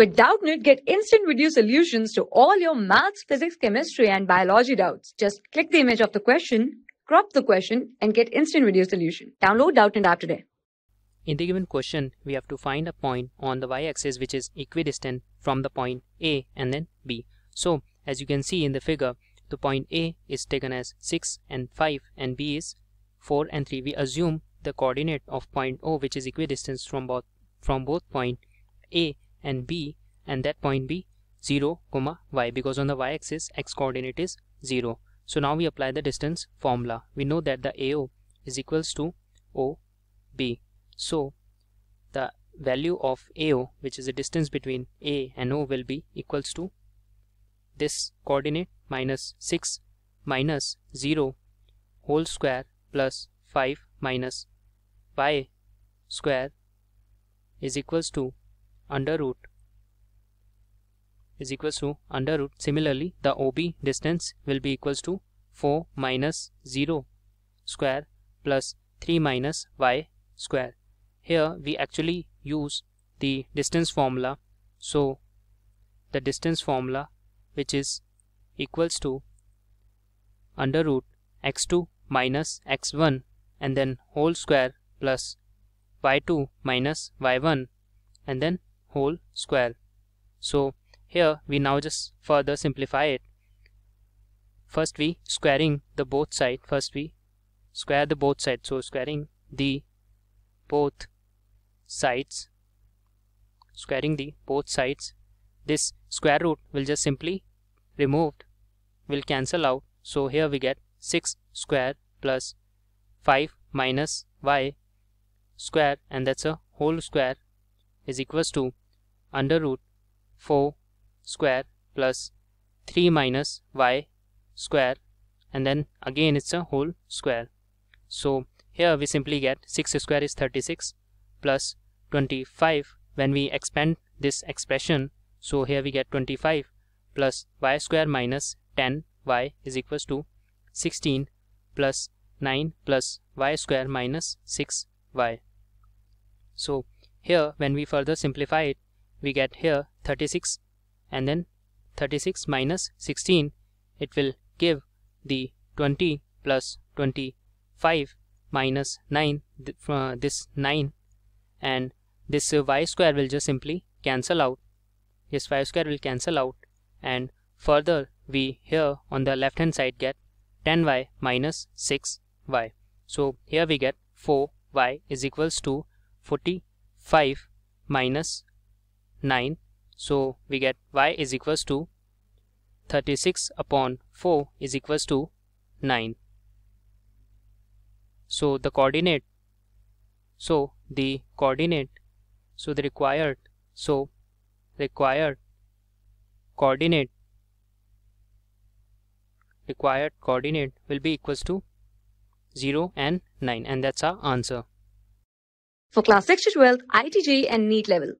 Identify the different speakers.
Speaker 1: With Doubtnit, get instant video solutions to all your maths, physics, chemistry, and biology doubts. Just click the image of the question, crop the question, and get instant video solution. Download Doubtnit app today. In the given question, we have to find a point on the y-axis which is equidistant from the point A and then B. So, as you can see in the figure, the point A is taken as 6 and 5 and B is 4 and 3. We assume the coordinate of point O which is equidistant from both, from both point A and b and that point be 0 comma y because on the y-axis x coordinate is 0 so now we apply the distance formula we know that the AO is equals to OB so the value of AO which is the distance between A and O will be equals to this coordinate minus 6 minus 0 whole square plus 5 minus y square is equals to under root is equals to under root. Similarly, the OB distance will be equals to 4 minus 0 square plus 3 minus y square. Here we actually use the distance formula. So the distance formula which is equals to under root x2 minus x1 and then whole square plus y2 minus y1 and then whole square. So here we now just further simplify it. First we squaring the both side. First we square the both sides. So squaring the both sides. Squaring the both sides. This square root will just simply removed will cancel out. So here we get 6 square plus 5 minus y square and that's a whole square is equals to under root 4 square plus 3 minus y square and then again it's a whole square. So here we simply get 6 square is 36 plus 25 when we expand this expression so here we get 25 plus y square minus 10 y is equals to 16 plus 9 plus y square minus 6 y. So here when we further simplify it we get here 36 and then 36 minus 16 it will give the 20 plus 25 minus 9 th uh, this 9 and this uh, y square will just simply cancel out this y square will cancel out and further we here on the left hand side get 10y minus 6y so here we get 4y is equals to 45 minus 9 so we get y is equals to 36 upon 4 is equals to 9 so the coordinate so the coordinate so the required so required coordinate required coordinate will be equals to 0 and 9 and that's our answer for class 6 to 12 itj and NEET level